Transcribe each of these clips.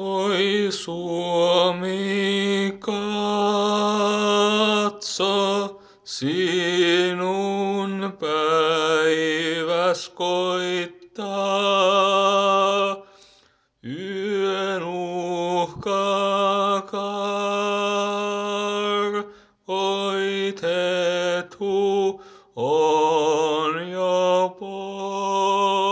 Oi Suomi katso, sinun päiväs koittaa. on jo pois.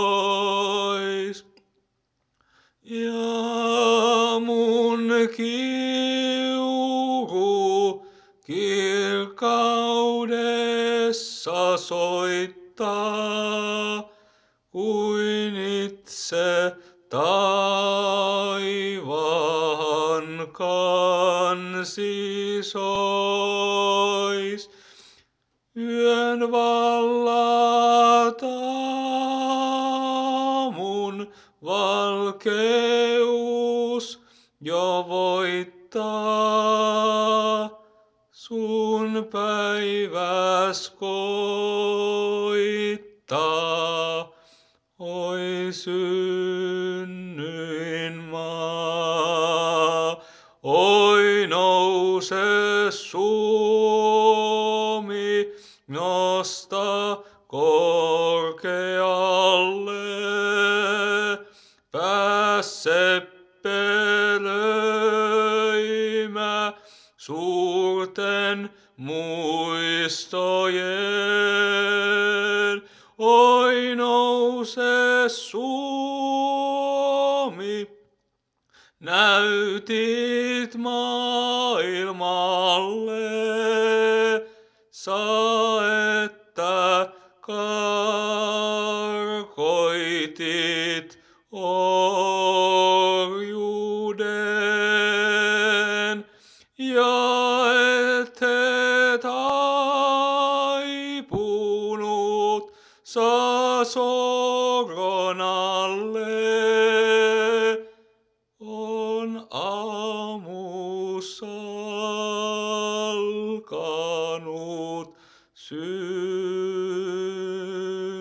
kiuru kirkkaudessa soittaa kuin itse taivaan kansi sois. Yön vallata mun valkeus ja voittaa sun päiväs koittaa. Oi synnyin maa, oi nouse Suomi, nosta korkealle, pääse löimä suurten muistojen. Oi nouse Suomi, näytit maailmalle, saetta karkoitit. Oh jorden. Ja ette taipunut, sä alle on aamussa alkanut syy.